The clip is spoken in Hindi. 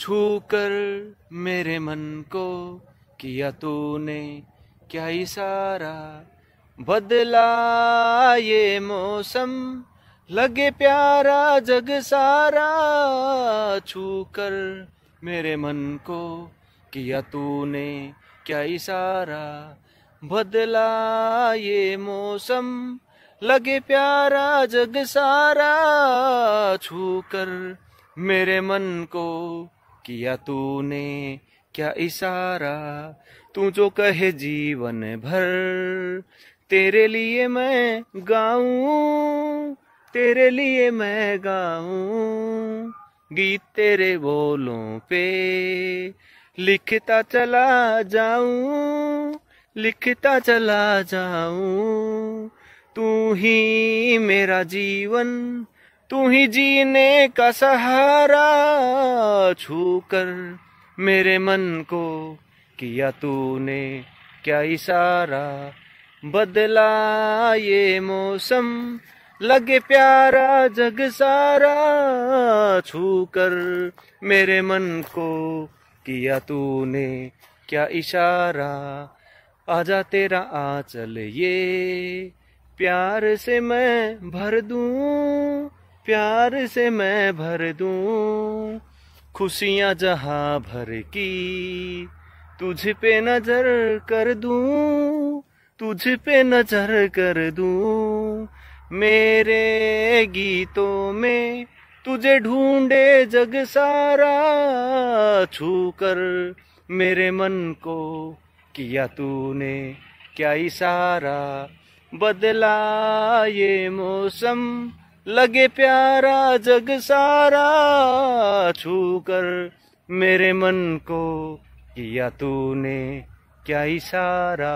छू कर मेरे मन को किया तूने क्या इशारा बदला ये मौसम लगे प्यारा जग सारा छू कर मेरे मन को किया तूने क्या इशारा बदला ये मौसम लगे प्यारा जग सारा छू कर मेरे मन को किया तूने क्या इशारा तू जो कहे जीवन भर तेरे लिए मैं गाऊं तेरे लिए मैं गाऊं गीत तेरे बोलों पे लिखता चला जाऊं लिखता चला जाऊं तू ही मेरा जीवन तू ही जीने का सहारा छू कर मेरे मन को किया तूने क्या इशारा बदला ये मौसम लगे प्यारा जग सारा छू कर मेरे मन को किया तूने क्या इशारा आजा तेरा चल ये प्यार से मैं भर दूँ प्यार से मैं भर दूं खुशियां जहा भर की तुझ पे नजर कर दूं तुझ पे नजर कर दूं मेरे गीतों में तुझे ढूंढे जग सारा छू कर मेरे मन को किया तूने क्या इशारा बदला ये मौसम लगे प्यारा जग सारा छू कर मेरे मन को किया तूने क्या इशारा